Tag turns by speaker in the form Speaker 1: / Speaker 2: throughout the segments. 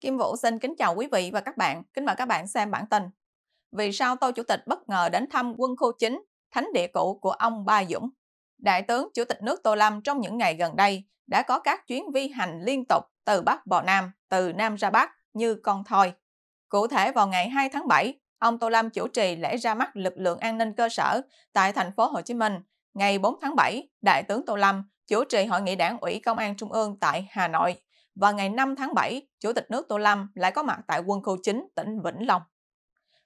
Speaker 1: Kim Vũ xin kính chào quý vị và các bạn, kính mời các bạn xem bản tin. Vì sao Tô Chủ tịch bất ngờ đến thăm quân khu chính, thánh địa cũ của ông Ba Dũng? Đại tướng Chủ tịch nước Tô Lâm trong những ngày gần đây đã có các chuyến vi hành liên tục từ Bắc vào Nam, từ Nam ra Bắc như con thoi. Cụ thể vào ngày 2 tháng 7, ông Tô Lâm chủ trì lễ ra mắt lực lượng an ninh cơ sở tại thành phố Hồ Chí Minh. Ngày 4 tháng 7, Đại tướng Tô Lâm chủ trì hội nghị đảng ủy Công an Trung ương tại Hà Nội và ngày 5 tháng 7, Chủ tịch nước Tô Lâm lại có mặt tại quân khu chính tỉnh Vĩnh Long.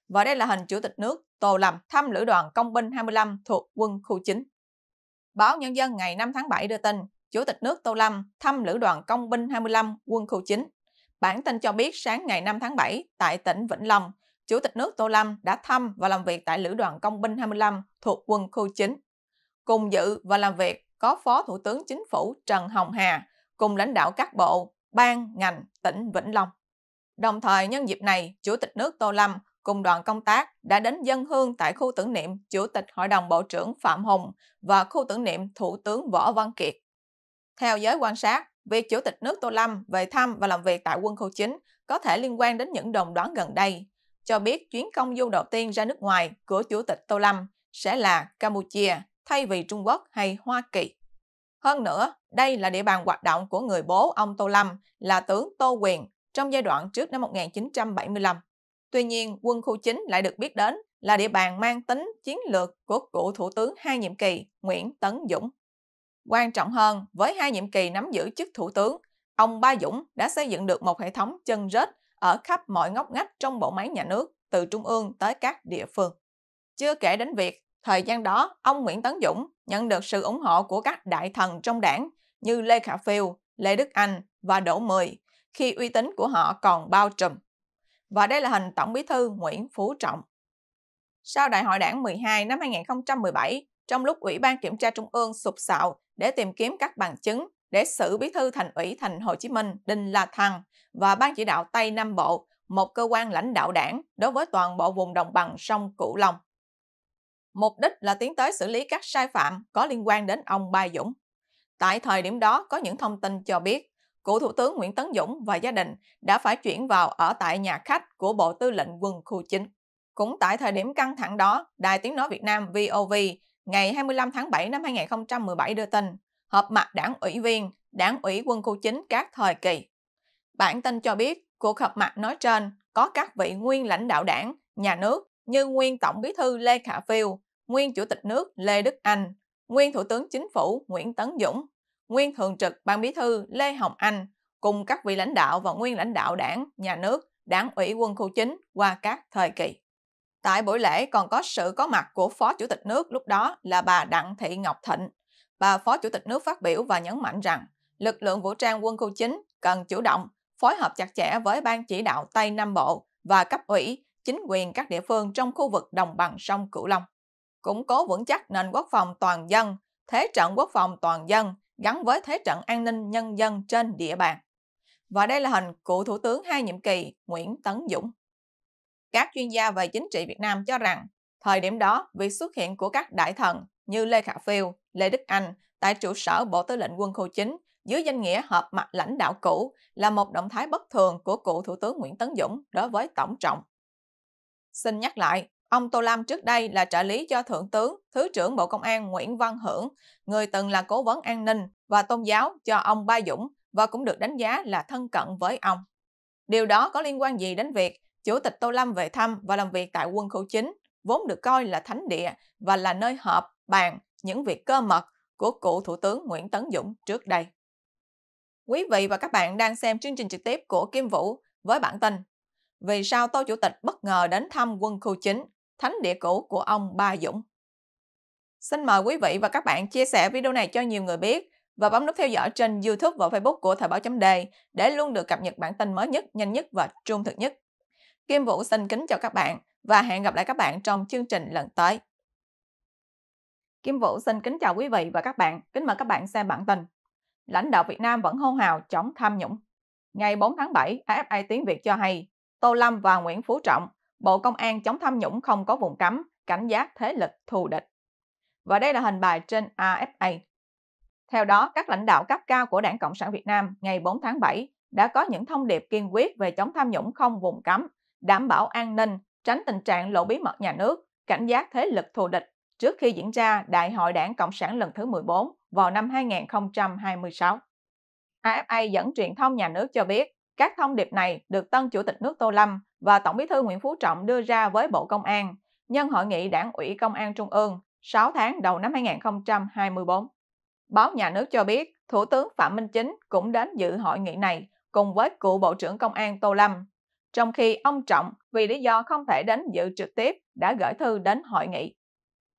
Speaker 1: Và đây là hình Chủ tịch nước Tô Lâm thăm lữ đoàn công binh 25 thuộc quân khu chính Báo Nhân dân ngày 5 tháng 7 đưa tin, Chủ tịch nước Tô Lâm thăm lữ đoàn công binh 25 quân khu chính Bản tin cho biết sáng ngày 5 tháng 7 tại tỉnh Vĩnh Long, Chủ tịch nước Tô Lâm đã thăm và làm việc tại lữ đoàn công binh 25 thuộc quân khu chính Cùng dự và làm việc có Phó Thủ tướng Chính phủ Trần Hồng Hà cùng lãnh đạo các bộ, ban, ngành, tỉnh Vĩnh Long. Đồng thời nhân dịp này, Chủ tịch nước Tô Lâm cùng đoàn công tác đã đến dân hương tại khu tưởng niệm Chủ tịch Hội đồng Bộ trưởng Phạm Hùng và khu tưởng niệm Thủ tướng Võ Văn Kiệt. Theo giới quan sát, việc Chủ tịch nước Tô Lâm về thăm và làm việc tại quân khu chính có thể liên quan đến những đồng đoán gần đây, cho biết chuyến công du đầu tiên ra nước ngoài của Chủ tịch Tô Lâm sẽ là Campuchia thay vì Trung Quốc hay Hoa Kỳ. Hơn nữa, đây là địa bàn hoạt động của người bố ông Tô Lâm là tướng Tô Quyền trong giai đoạn trước năm 1975. Tuy nhiên, quân khu chính lại được biết đến là địa bàn mang tính chiến lược của cựu Thủ tướng hai nhiệm kỳ Nguyễn Tấn Dũng. Quan trọng hơn, với hai nhiệm kỳ nắm giữ chức Thủ tướng, ông Ba Dũng đã xây dựng được một hệ thống chân rết ở khắp mọi ngóc ngách trong bộ máy nhà nước, từ trung ương tới các địa phương. Chưa kể đến việc Thời gian đó, ông Nguyễn Tấn Dũng nhận được sự ủng hộ của các đại thần trong đảng như Lê Khả Phiêu, Lê Đức Anh và Đỗ Mười khi uy tín của họ còn bao trùm. Và đây là hình Tổng bí thư Nguyễn Phú Trọng. Sau đại hội đảng 12 năm 2017, trong lúc Ủy ban Kiểm tra Trung ương sụp sạo để tìm kiếm các bằng chứng để xử bí thư thành ủy thành Hồ Chí Minh Đinh La Thăng và Ban chỉ đạo Tây Nam Bộ, một cơ quan lãnh đạo đảng đối với toàn bộ vùng đồng bằng sông Cửu Long. Mục đích là tiến tới xử lý các sai phạm có liên quan đến ông Ba Dũng. Tại thời điểm đó có những thông tin cho biết, cựu Thủ tướng Nguyễn Tấn Dũng và gia đình đã phải chuyển vào ở tại nhà khách của Bộ Tư lệnh Quân khu 9. Cũng tại thời điểm căng thẳng đó, Đài Tiếng Nói Việt Nam VOV ngày 25 tháng 7 năm 2017 đưa tin họp mặt đảng ủy viên, đảng ủy quân khu 9 các thời kỳ. Bản tin cho biết cuộc họp mặt nói trên có các vị nguyên lãnh đạo đảng, nhà nước như nguyên Tổng Bí thư Lê Khả Phiêu, nguyên Chủ tịch nước Lê Đức Anh, nguyên Thủ tướng Chính phủ Nguyễn Tấn Dũng, nguyên Thường trực Ban Bí thư Lê Hồng Anh cùng các vị lãnh đạo và nguyên lãnh đạo đảng, nhà nước, đảng ủy quân khu chính qua các thời kỳ. Tại buổi lễ còn có sự có mặt của Phó Chủ tịch nước lúc đó là bà Đặng Thị Ngọc Thịnh. Bà Phó Chủ tịch nước phát biểu và nhấn mạnh rằng lực lượng vũ trang quân khu chính cần chủ động, phối hợp chặt chẽ với Ban chỉ đạo Tây Nam Bộ và cấp ủy chính quyền các địa phương trong khu vực đồng bằng sông Cửu Long, củng cố vững chắc nền quốc phòng toàn dân, thế trận quốc phòng toàn dân gắn với thế trận an ninh nhân dân trên địa bàn. Và đây là hình cựu Thủ tướng hai nhiệm kỳ Nguyễn Tấn Dũng. Các chuyên gia về chính trị Việt Nam cho rằng, thời điểm đó, việc xuất hiện của các đại thần như Lê Khả Phiêu, Lê Đức Anh tại trụ sở Bộ Tư lệnh Quân khu 9 dưới danh nghĩa hợp mặt lãnh đạo cũ là một động thái bất thường của cựu Thủ tướng Nguyễn Tấn Dũng đối với Tổng trọng. Xin nhắc lại, ông Tô Lam trước đây là trợ lý cho Thượng tướng, Thứ trưởng Bộ Công an Nguyễn Văn Hưởng, người từng là cố vấn an ninh và tôn giáo cho ông Ba Dũng và cũng được đánh giá là thân cận với ông. Điều đó có liên quan gì đến việc Chủ tịch Tô Lâm về thăm và làm việc tại quân khu chính vốn được coi là thánh địa và là nơi họp bàn những việc cơ mật của cựu Thủ tướng Nguyễn Tấn Dũng trước đây. Quý vị và các bạn đang xem chương trình trực tiếp của Kim Vũ với bản tin vì sao Tô Chủ tịch bất ngờ đến thăm quân khu chính, thánh địa cũ của ông Ba Dũng. Xin mời quý vị và các bạn chia sẻ video này cho nhiều người biết và bấm nút theo dõi trên YouTube và Facebook của Thời báo chấm đề để luôn được cập nhật bản tin mới nhất, nhanh nhất và trung thực nhất. Kim Vũ xin kính chào các bạn và hẹn gặp lại các bạn trong chương trình lần tới. Kim Vũ xin kính chào quý vị và các bạn, kính mời các bạn xem bản tin. Lãnh đạo Việt Nam vẫn hô hào chống tham nhũng. Ngày 4 tháng 7, AFI tiếng Việt cho hay Tô Lâm và Nguyễn Phú Trọng, Bộ Công an chống tham nhũng không có vùng cấm, cảnh giác thế lực thù địch. Và đây là hình bài trên AFA. Theo đó, các lãnh đạo cấp cao của Đảng Cộng sản Việt Nam ngày 4 tháng 7 đã có những thông điệp kiên quyết về chống tham nhũng không vùng cấm, đảm bảo an ninh, tránh tình trạng lộ bí mật nhà nước, cảnh giác thế lực thù địch trước khi diễn ra Đại hội Đảng Cộng sản lần thứ 14 vào năm 2026. AFA dẫn truyền thông nhà nước cho biết, các thông điệp này được tân Chủ tịch nước Tô Lâm và Tổng bí thư Nguyễn Phú Trọng đưa ra với Bộ Công an nhân hội nghị Đảng ủy Công an Trung ương 6 tháng đầu năm 2024. Báo nhà nước cho biết, Thủ tướng Phạm Minh Chính cũng đến dự hội nghị này cùng với cựu Bộ trưởng Công an Tô Lâm, trong khi ông Trọng vì lý do không thể đến dự trực tiếp đã gửi thư đến hội nghị.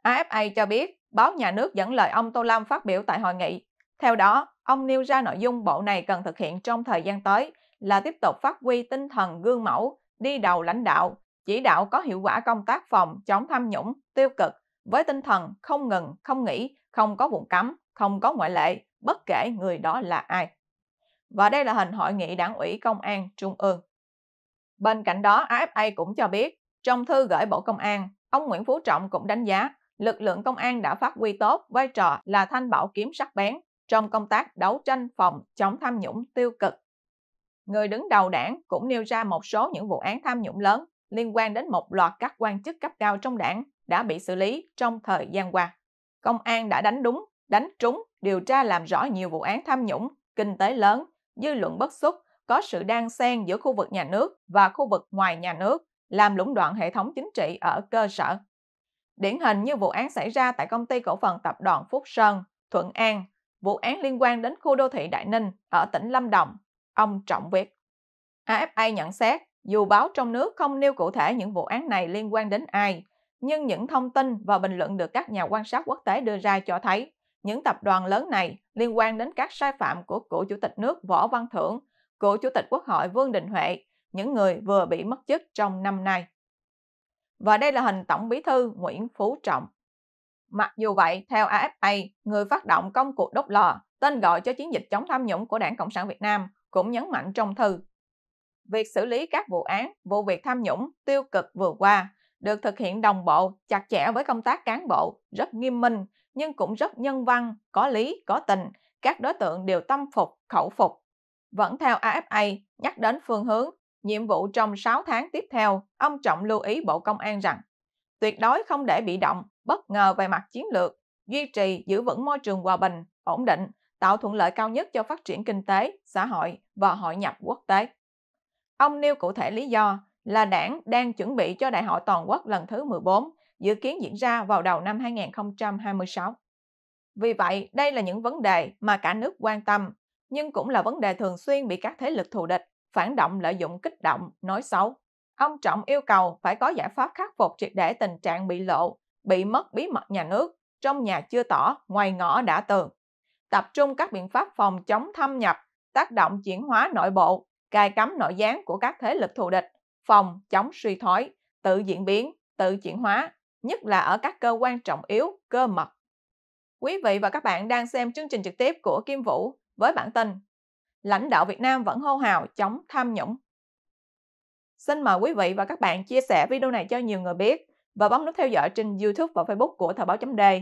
Speaker 1: AFA cho biết, báo nhà nước dẫn lời ông Tô Lâm phát biểu tại hội nghị. Theo đó, ông nêu ra nội dung bộ này cần thực hiện trong thời gian tới là tiếp tục phát huy tinh thần gương mẫu, đi đầu lãnh đạo, chỉ đạo có hiệu quả công tác phòng chống tham nhũng, tiêu cực với tinh thần không ngừng, không nghỉ, không có vùng cấm, không có ngoại lệ, bất kể người đó là ai. Và đây là hình hội nghị đảng ủy công an trung ương. Bên cạnh đó, AFA cũng cho biết, trong thư gửi Bộ Công an, ông Nguyễn Phú Trọng cũng đánh giá lực lượng công an đã phát huy tốt vai trò là thanh bảo kiếm sắc bén trong công tác đấu tranh phòng chống tham nhũng tiêu cực người đứng đầu đảng cũng nêu ra một số những vụ án tham nhũng lớn liên quan đến một loạt các quan chức cấp cao trong đảng đã bị xử lý trong thời gian qua. Công an đã đánh đúng, đánh trúng, điều tra làm rõ nhiều vụ án tham nhũng, kinh tế lớn, dư luận bất xúc, có sự đan xen giữa khu vực nhà nước và khu vực ngoài nhà nước, làm lũng đoạn hệ thống chính trị ở cơ sở. Điển hình như vụ án xảy ra tại công ty cổ phần tập đoàn Phúc Sơn, Thuận An, vụ án liên quan đến khu đô thị Đại Ninh ở tỉnh Lâm Đồng ông Trọng Việt. AFA nhận xét, dù báo trong nước không nêu cụ thể những vụ án này liên quan đến ai, nhưng những thông tin và bình luận được các nhà quan sát quốc tế đưa ra cho thấy những tập đoàn lớn này liên quan đến các sai phạm của cựu chủ tịch nước Võ Văn Thưởng, cựu chủ tịch Quốc hội Vương Đình Huệ, những người vừa bị mất chức trong năm nay. Và đây là hình Tổng Bí thư Nguyễn Phú Trọng. Mặc dù vậy, theo AFA, người phát động công cuộc đốt lò, tên gọi cho chiến dịch chống tham nhũng của Đảng Cộng sản Việt Nam cũng nhấn mạnh trong thư. Việc xử lý các vụ án, vụ việc tham nhũng, tiêu cực vừa qua được thực hiện đồng bộ, chặt chẽ với công tác cán bộ, rất nghiêm minh nhưng cũng rất nhân văn, có lý, có tình, các đối tượng đều tâm phục, khẩu phục. Vẫn theo AFA, nhắc đến phương hướng, nhiệm vụ trong 6 tháng tiếp theo, ông Trọng lưu ý Bộ Công an rằng tuyệt đối không để bị động, bất ngờ về mặt chiến lược, duy trì giữ vững môi trường hòa bình, ổn định, tạo thuận lợi cao nhất cho phát triển kinh tế, xã hội và hội nhập quốc tế. Ông nêu cụ thể lý do là đảng đang chuẩn bị cho Đại hội Toàn quốc lần thứ 14, dự kiến diễn ra vào đầu năm 2026. Vì vậy, đây là những vấn đề mà cả nước quan tâm, nhưng cũng là vấn đề thường xuyên bị các thế lực thù địch, phản động lợi dụng kích động, nói xấu. Ông Trọng yêu cầu phải có giải pháp khắc phục triệt để tình trạng bị lộ, bị mất bí mật nhà nước, trong nhà chưa tỏ, ngoài ngõ đã tường tập trung các biện pháp phòng chống thâm nhập, tác động chuyển hóa nội bộ, cài cắm nội gián của các thế lực thù địch, phòng chống suy thoái, tự diễn biến, tự chuyển hóa, nhất là ở các cơ quan trọng yếu, cơ mật. Quý vị và các bạn đang xem chương trình trực tiếp của Kim Vũ với bản tin Lãnh đạo Việt Nam vẫn hô hào chống tham nhũng. Xin mời quý vị và các bạn chia sẻ video này cho nhiều người biết và bấm nút theo dõi trên YouTube và Facebook của Thời báo chấm đề